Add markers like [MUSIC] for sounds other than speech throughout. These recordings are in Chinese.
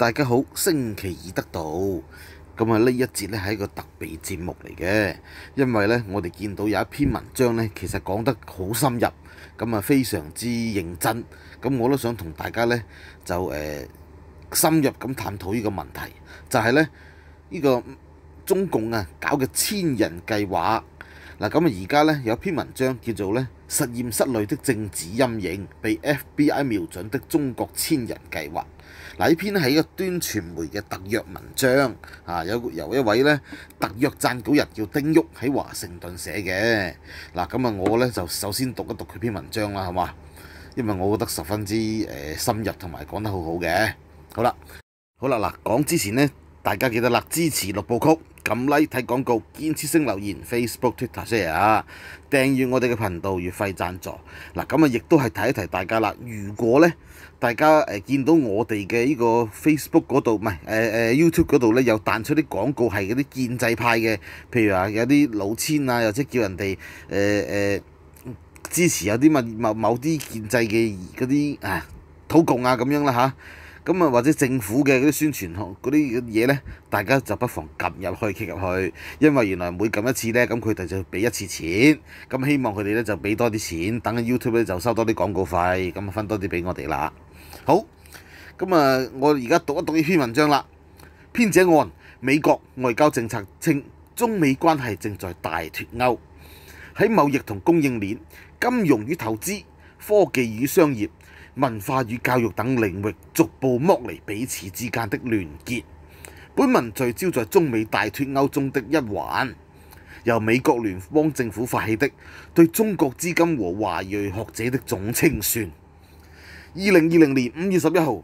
大家好，星期二得到咁啊！呢一節咧係一個特別節目嚟嘅，因為咧我哋見到有一篇文章咧，其實講得好深入，咁啊非常之認真。咁我都想同大家咧就深入咁探討呢個問題，就係咧呢個中共啊搞嘅千人計劃嗱。咁啊而家咧有一篇文章叫做咧實驗室里的政治陰影，被 FBI 瞄準的中國千人計劃。禮篇係一端傳媒嘅特約文章，啊，有由一位咧特約撰稿人叫丁旭喺華盛頓寫嘅。嗱咁啊，我咧就首先讀一讀佢篇文章啦，係嘛？因為我覺得十分之深入同埋講得好好嘅。好啦，好啦嗱，講之前咧。大家記得啦，支持六部曲，撳 Like 睇廣告，堅持性留言，Facebook、Twitter 啊！訂閱我哋嘅頻道與費贊助。嗱，咁啊，亦都係提一提大家啦。如果咧，大家誒見到我哋嘅呢個 Facebook 嗰度，唔係誒誒 YouTube 嗰度咧，有彈出啲廣告係嗰啲建制派嘅，譬如話有啲老千啊，或者叫人哋誒誒支持有啲乜某某啲建制嘅嗰啲啊土共啊咁樣啦嚇。咁啊，或者政府嘅嗰啲宣傳嗰啲嘢咧，大家就不妨撳入去，click 入去，因為原來每撳一次咧，咁佢哋就俾一次錢。咁希望佢哋咧就俾多啲錢，等 YouTube 咧就收多啲廣告費，咁啊分多啲俾我哋啦。好，咁啊，我而家讀一讀呢篇文章啦。編者按：美國外交政策稱，中美關係正在大脱歐。喺貿易同供應鏈、金融與投資、科技與商業。文化與教育等領域逐步剝離彼此之間的聯結。本文聚焦在中美大脱歐中的一環，由美國聯邦政府發起的對中國資金和華裔學者的總清算。二零二零年五月十一號，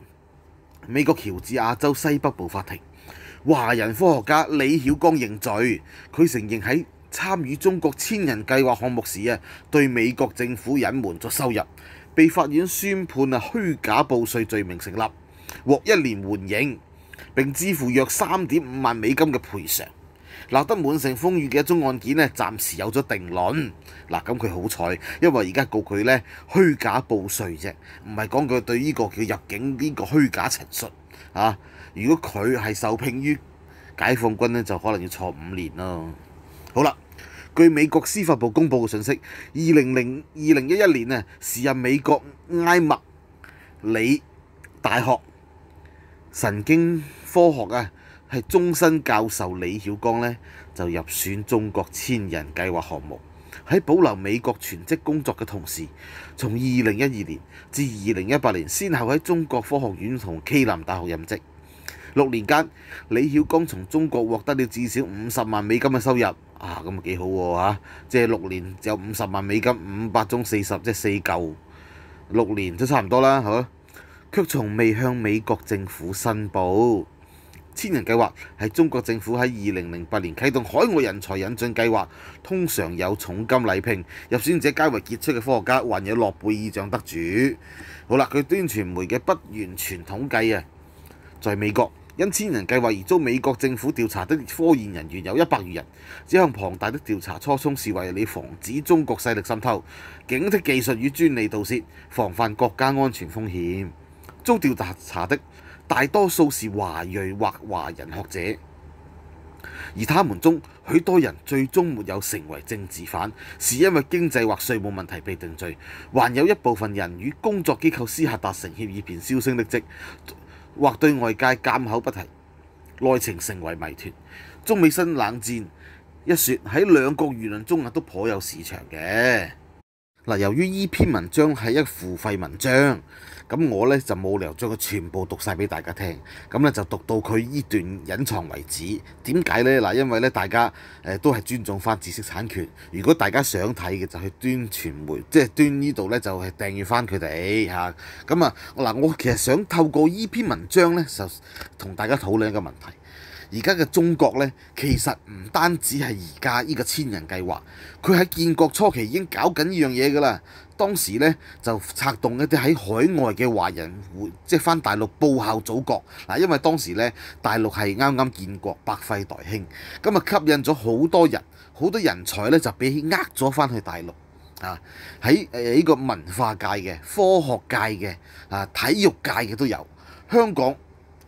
美國喬治亞州西北部法庭，華人科學家李曉光認罪，佢承認喺參與中國千人計劃項目時啊，對美國政府隱瞞咗收入。被法院宣判啊，虛假報税罪名成立，獲一年緩刑並支付約三點五萬美金嘅賠償。鬧得滿城風雨嘅一宗案件咧，暫時有咗定論。嗱，咁佢好彩，因為而家告佢咧虛假報税啫，唔係講佢對呢個叫入境呢個虛假陳述啊。如果佢係受聘於解放軍咧，就可能要坐五年咯。好啦。據美國司法部公佈嘅信息，二零零二零一一年啊，時任美國埃默里大學神經科學啊，係終身教授李曉光咧就入選中國千人計劃項目。喺保留美國全職工作嘅同時，從二零一二年至二零一八年，先後喺中國科學院同暨南大學任職。六年間，李曉光從中國獲得了至少五十萬美金嘅收入。啊，咁啊幾好喎啊、即係六年有五十萬美金，五百宗四十，即係四嚿，六年都差唔多啦，嗬？卻從未向美國政府申報。千人計劃係中國政府喺二零零八年啟動海外人才引進計劃，通常有重金禮聘入選者，皆為傑出嘅科學家，還有諾貝爾獎得主。好啦，據端傳媒嘅不完全統計啊，在美國。因千人計劃而遭美國政府調查的科研人員有一百餘人，這項龐大的調查初衷是為你防止中國勢力滲透、警惕技術與專利盜竊、防範國家安全風險。遭調查查的大多數是華裔或華人學者，而他們中許多人最終沒有成為政治犯，是因為經濟或稅務問題被定罪，還有一部分人與工作機構私下達成協議，便銷聲匿跡。或對外界缄口不提，內情成為迷團。中美新冷戰一說喺兩國輿論中都頗有市場嘅。嗱，由於呢篇文章係一付費文章，咁我咧就冇理由將佢全部讀晒俾大家聽，咁咧就讀到佢呢段隱藏為止。點解咧？嗱，因為咧大家誒都係尊重翻知識產權。如果大家想睇嘅，就去端傳媒，即係端呢度咧就係訂閱翻佢哋嚇。咁啊，嗱，我其實想透過呢篇文章咧，就同大家討論一個問題。而家嘅中國呢，其實唔單止係而家呢個千人計劃，佢喺建國初期已經搞緊呢樣嘢噶啦。當時呢，就策動一啲喺海外嘅華人即係翻大陸報效祖國。嗱，因為當時呢，大陸係啱啱建國，百廢待興，咁啊吸引咗好多人，好多人才呢，就俾呃咗翻去大陸。啊，喺誒呢個文化界嘅、科學界嘅、啊體育界嘅都有。香港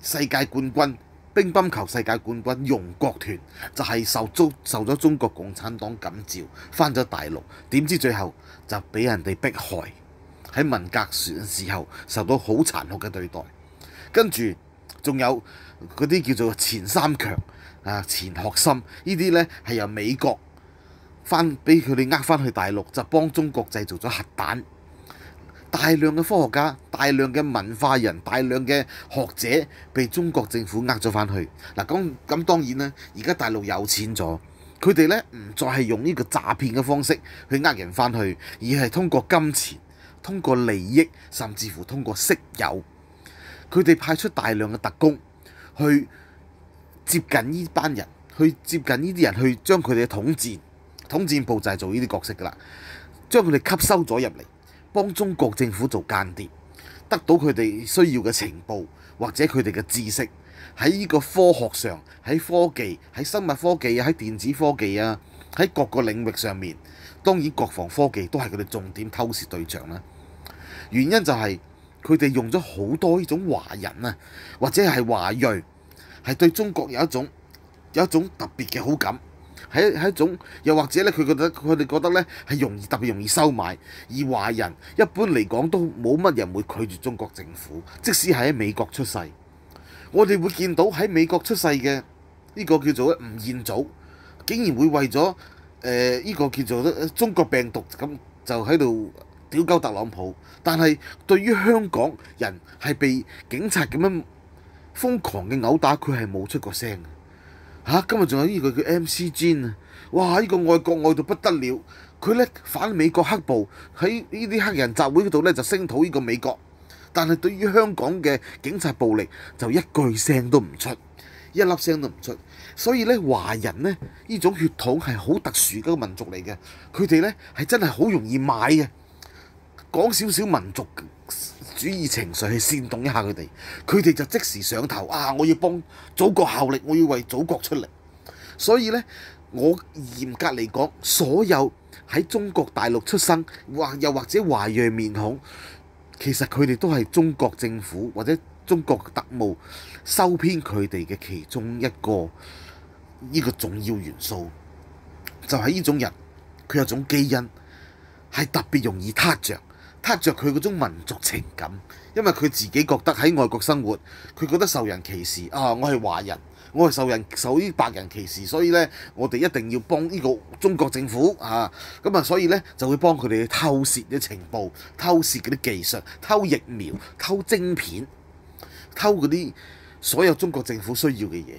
世界冠軍。乒乓球世界冠軍容國團就係受中受咗中國共產黨感召翻咗大陸，點知最後就俾人哋迫害喺文革時時候受到好殘酷嘅對待，跟住仲有嗰啲叫做前三強啊錢學森呢啲咧係由美國翻俾佢哋呃翻去大陸就幫中國製造咗核彈。大量嘅科學家、大量嘅文化人、大量嘅學者被中國政府呃咗返去。嗱咁咁當然啦，而家大陸有錢咗，佢哋咧唔再係用呢個詐騙嘅方式去呃人返去，而係通過金錢、通過利益，甚至乎通過色友，佢哋派出大量嘅特工去接近呢班人，去接近呢啲人，去將佢哋嘅統治統戰部就係做呢啲角色噶啦，將佢哋吸收咗入嚟。幫中國政府做間諜，得到佢哋需要嘅情報或者佢哋嘅知識，喺呢個科學上，喺科技，喺生物科技啊，喺電子科技啊，喺各個領域上面，當然國防科技都係佢哋重點偷竊對象啦。原因就係佢哋用咗好多呢種華人啊，或者係華裔，係對中國有一種有一種特別嘅好感。喺喺一種，又或者咧，佢覺得佢哋覺得咧，係容易特別容易收買。而華人一般嚟講都冇乜人會拒絕中國政府，即使係喺美國出世。我哋會見到喺美國出世嘅呢個叫做吳彥祖，竟然會為咗誒呢個叫做中國病毒咁就喺度屌鳩特朗普。但係對於香港人係被警察咁樣瘋狂嘅毆打，佢係冇出過聲。嚇！今日仲有呢個叫 M.C.Jan 啊，哇！呢個外國愛到不得了。佢咧反美國黑暴喺呢啲黑人集會嗰度咧就聲討呢個美國，但係對於香港嘅警察暴力就一句聲都唔出，一粒聲都唔出。所以咧，華人咧呢種血統係好特殊嘅民族嚟嘅，佢哋咧係真係好容易買嘅。講少少民族。主義情緒去煽動一下佢哋，佢哋就即時上頭啊！我要幫祖國效力，我要為祖國出力。所以呢，我嚴格嚟講，所有喺中國大陸出生或又或者華裔面孔，其實佢哋都係中國政府或者中國特務收編佢哋嘅其中一個呢個重要元素。就喺呢種人，佢有種基因係特別容易塌着。刻着佢嗰種民族情感，因為佢自己覺得喺外國生活，佢覺得受人歧視啊！我係華人，我係受人受於白人歧視，所以咧，我哋一定要幫呢個中國政府啊！咁啊，所以咧就會幫佢哋偷竊啲情報、偷竊嗰啲技術、偷疫苗、偷晶片、偷嗰啲所有中國政府需要嘅嘢。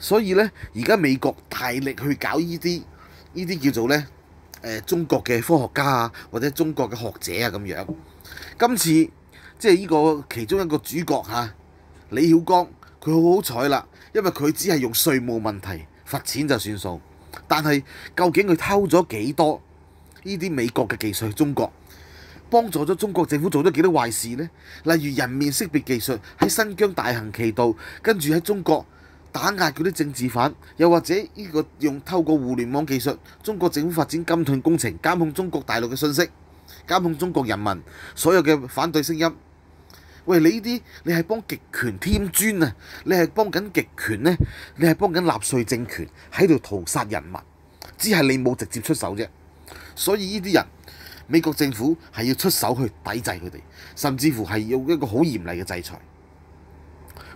所以咧，而家美國大力去搞呢啲呢啲叫做咧。誒中國嘅科學家啊，或者中國嘅學者啊咁樣。今次即係呢個其中一個主角嚇，李曉光佢好好彩啦，因為佢只係用稅務問題罰錢就算數。但係究竟佢偷咗幾多？呢啲美國嘅技術，中國幫助咗中國政府做咗幾多壞事呢？例如人面識別技術喺新疆大行其道，跟住喺中國。打壓嗰啲政治犯，又或者呢個用透過互聯網技術，中國政府發展金盾工程監控中國大陸嘅信息，監控中國人民所有嘅反對聲音。喂，你呢啲你係幫極權添磚啊！你係幫緊極權呢？你係幫緊納粹政權喺度屠殺人民，只係你冇直接出手啫。所以呢啲人，美國政府係要出手去抵制佢哋，甚至乎係用一個好嚴厲嘅制裁。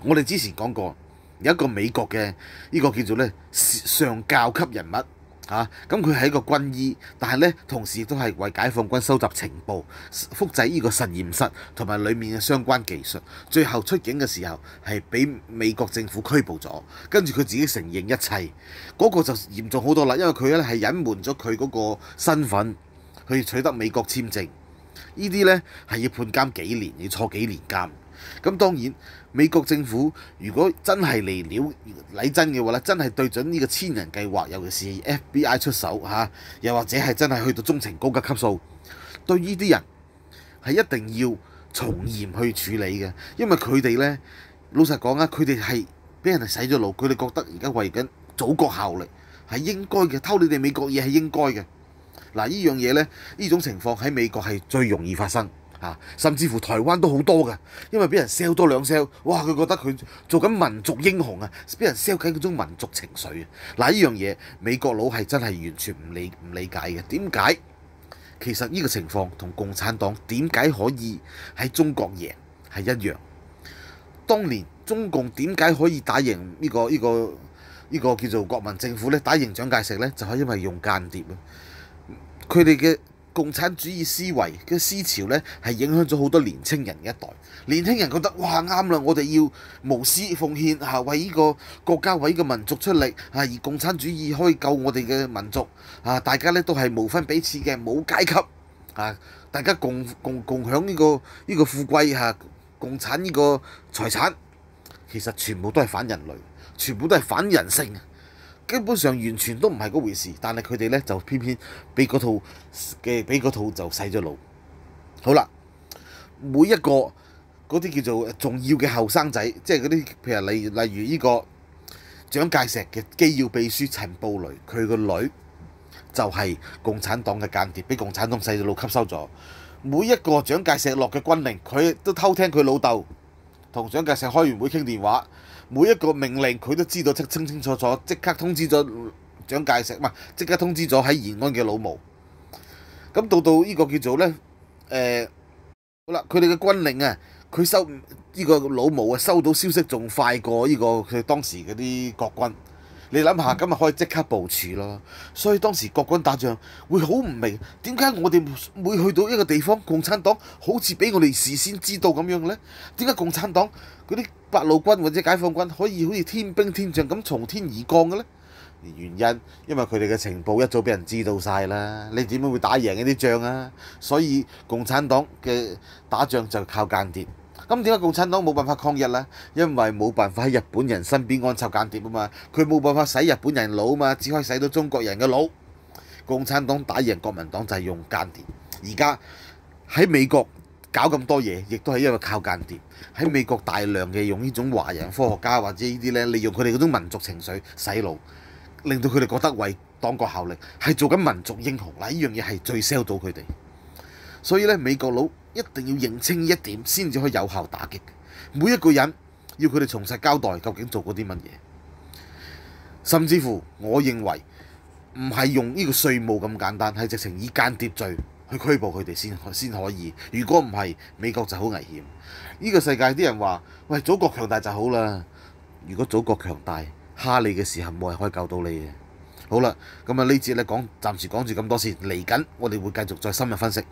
我哋之前講過。有一個美國嘅呢個叫做咧上教級人物啊，咁佢係一個軍醫，但係咧同時都係為解放軍收集情報、複製呢個實驗室同埋裡面嘅相關技術。最後出境嘅時候係俾美國政府拘捕咗，跟住佢自己承認一切。嗰個就嚴重好多啦，因為佢咧係隱瞞咗佢嗰個身份去取得美國簽證。呢啲咧係要判監幾年，要坐幾年監。咁當然，美國政府如果真係嚟了禮真嘅話咧，真係對準呢個千人計劃，尤其是 FBI 出手嚇，又或者係真係去到中情高級級數，對呢啲人係一定要從嚴去處理嘅，因為佢哋咧，老實講啊，佢哋係俾人係洗咗腦，佢哋覺得而家為緊祖國效力係應該嘅，偷你哋美國嘢係應該嘅。嗱，依樣嘢咧，呢種情況喺美國係最容易發生。啊，甚至乎台灣都好多嘅，因為俾人 sell 多兩 sell，哇！佢覺得佢做緊民族英雄啊，俾人 sell 緊嗰種民族情緒啊。嗱，依樣嘢美國佬係真係完全唔理唔理解嘅。點解？其實呢個情況同共產黨點解可以喺中國贏係一樣。當年中共點解可以打贏呢個呢個呢個叫做國民政府咧？打贏蔣介石咧，就係因為用間諜啊！佢哋嘅。共產主義思維嘅思潮咧，係影響咗好多年青人嘅一代。年輕人覺得哇啱啦，我哋要無私奉獻嚇，為呢個國家、為呢個民族出力嚇。而共產主義可以救我哋嘅民族啊！大家咧都係無分彼此嘅，冇階級啊！大家共 [LAUGHS] 共共享呢個依個富貴嚇，共產呢個財產，其實全部都係反人類，全部都係反人性。基本上完全都唔係嗰回事，但係佢哋咧就偏偏俾嗰套嘅俾嗰套就洗咗腦。好啦，每一個嗰啲叫做重要嘅後生仔，即係嗰啲譬如例如呢個蔣介石嘅機要秘書陳布雷，佢個女就係共產黨嘅間諜，俾共產黨洗咗腦吸收咗。每一個蔣介石落嘅軍令，佢都偷聽佢老豆同蔣介石開完會傾電話。每一個命令佢都知道清清清楚楚，即刻通知咗蔣介石嘛，即刻通知咗喺延安嘅老毛。咁到到呢個叫做咧，誒好啦，佢哋嘅軍令啊，佢收呢個老毛啊收到消息仲快過呢個佢當時嗰啲國軍。你諗下，今日可以即刻部署咯，所以當時國軍打仗會好唔明點解我哋每去到一個地方，共產黨好似俾我哋事先知道咁樣呢？點解共產黨嗰啲八路軍或者解放軍可以好似天兵天將咁從天而降嘅呢？原因因為佢哋嘅情報一早俾人知道晒啦，你點會會打贏一啲仗啊？所以共產黨嘅打仗就靠間諜。咁點解共產黨冇辦法抗日呢？因為冇辦法喺日本人身邊安插間諜啊嘛！佢冇辦法使日本人腦啊嘛，只可以使到中國人嘅腦。共產黨打贏國民黨就係用間諜。而家喺美國搞咁多嘢，亦都係因為靠間諜。喺美國大量嘅用呢種華人科學家或者呢啲咧，利用佢哋嗰種民族情緒洗腦，令到佢哋覺得為黨國效力係做緊民族英雄嗱，依樣嘢係最 sell 到佢哋。所以咧，美國佬。一定要認清一點，先至可以有效打擊。每一個人要佢哋從實交代，究竟做過啲乜嘢。甚至乎，我認為唔係用呢個稅務咁簡單，係直情以間諜罪去拘捕佢哋先，先可以。如果唔係，美國就好危險。呢個世界啲人話：，喂，祖國強大就好啦。如果祖國強大，蝦你嘅時候冇人可以救到你嘅。好啦，咁啊呢節咧講，暫時講住咁多先。嚟緊我哋會繼續再深入分析。